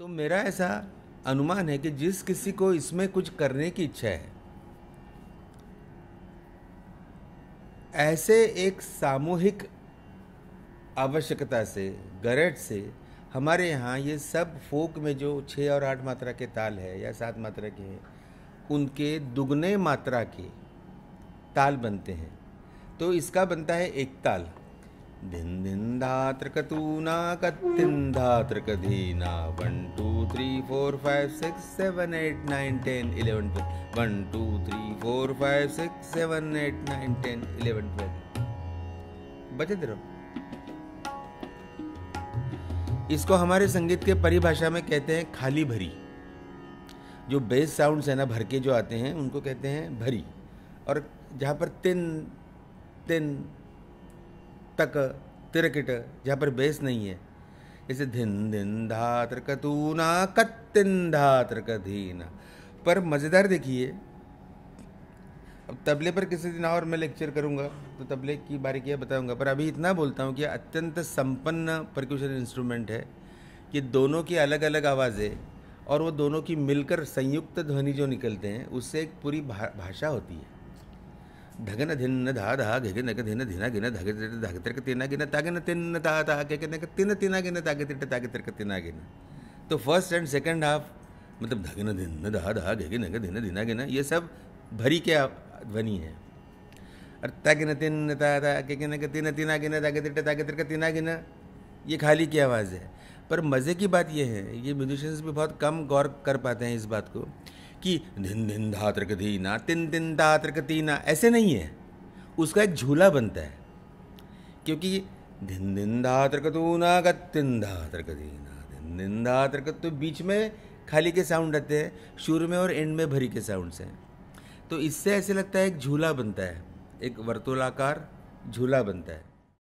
तो मेरा ऐसा अनुमान है कि जिस किसी को इसमें कुछ करने की इच्छा है ऐसे एक सामूहिक आवश्यकता से गरट से हमारे यहाँ ये सब फोक में जो छः और आठ मात्रा के ताल है या सात मात्रा के हैं उनके दुगने मात्रा के ताल बनते हैं तो इसका बनता है एक ताल धिन्धिन्धातृकतूना कत्तिन्धातृकधीना one two three four five six seven eight nine ten eleven twelve one two three four five six seven eight nine ten eleven twelve बचते रहो इसको हमारे संगीत के परिभाषा में कहते हैं खाली भरी जो बेस साउंड्स है ना भर के जो आते हैं उनको कहते हैं भरी और जहाँ पर तिन तिन तक तिरकिट जहाँ पर बेस नहीं है इसे धिन धिन धा त्रक तूना कत्तिन धा त्रक धीना पर मज़ेदार देखिए अब तबले पर किसी दिन और मैं लेक्चर करूँगा तो तबले की बारीकियाँ बताऊँगा पर अभी इतना बोलता हूँ कि अत्यंत संपन्न प्रक्यूशन इंस्ट्रूमेंट है कि दोनों की अलग अलग आवाज़ें और वो दोनों की मिलकर संयुक्त ध्वनि जो निकलते हैं उससे एक पूरी भाषा होती है ढगन धिन्न धा धा घिन धिन धिना गिन धग धग तिरक तिना गिन तागिन तिन्न ता ता के तिन तिना गिन तागे तिट ताग तिरक तिना गिन तो फर्स्ट एंड सेकंड हाफ मतलब धगन धिन्न धा धा घिन धिन धिना गिन ये सब भरी के ध्वनि है और तागिन तिन्न ता ता के तिन तिना गिन तागे तिट ताग तिरक तिना गिन ये खाली की आवाज़ है पर मज़े की बात यह है ये म्यूजिशंस भी बहुत कम गौर कर पाते हैं इस बात को कि धिन धिन धा त्रक धीना तिन तिन धा त्रकती तीना ऐसे नहीं है उसका एक झूला बनता है क्योंकि धिन धिन धा त्रकतू ना तिन धा त्रक धीना धिन धिन धा त्रकत तो बीच में खाली के साउंड रहते हैं शुरू में और एंड में भरी के साउंड्स हैं तो इससे ऐसे लगता है एक झूला बनता है एक वर्तूलाकार झूला बनता है